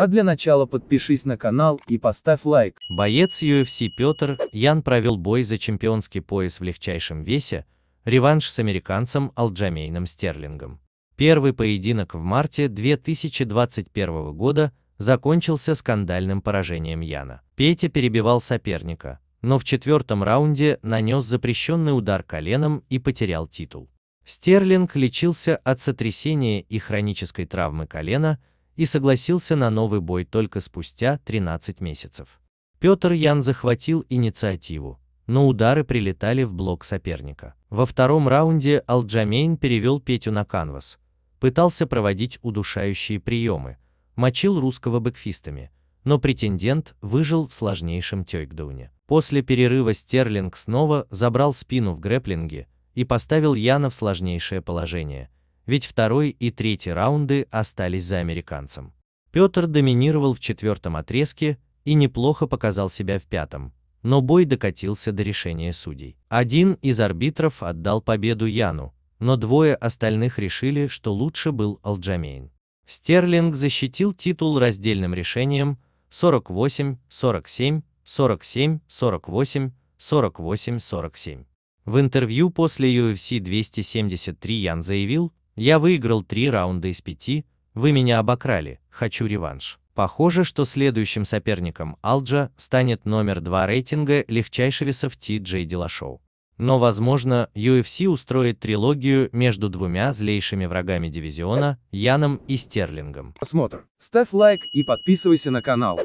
А для начала подпишись на канал и поставь лайк. Боец UFC Петр Ян провел бой за чемпионский пояс в легчайшем весе, реванш с американцем Алджамейном Стерлингом. Первый поединок в марте 2021 года закончился скандальным поражением Яна. Петя перебивал соперника, но в четвертом раунде нанес запрещенный удар коленом и потерял титул. Стерлинг лечился от сотрясения и хронической травмы колена, и согласился на новый бой только спустя 13 месяцев. Петр Ян захватил инициативу, но удары прилетали в блок соперника. Во втором раунде Алджамейн перевел Петю на канвас, пытался проводить удушающие приемы, мочил русского бэкфистами, но претендент выжил в сложнейшем тёйкдауне. После перерыва Стерлинг снова забрал спину в грэплинге и поставил Яна в сложнейшее положение – ведь второй и третий раунды остались за американцем. Петр доминировал в четвертом отрезке и неплохо показал себя в пятом, но бой докатился до решения судей. Один из арбитров отдал победу Яну, но двое остальных решили, что лучше был Алджамейн. Стерлинг защитил титул раздельным решением 48, 47, 47, 48, 48, 47. В интервью после UFC 273 Ян заявил, я выиграл три раунда из пяти, вы меня обокрали, хочу реванш. Похоже, что следующим соперником Алджа станет номер два рейтинга легчайшевесов Ти Джей Дилашоу. Но, возможно, UFC устроит трилогию между двумя злейшими врагами дивизиона, Яном и Стерлингом. Посмотр. Ставь лайк и подписывайся на канал.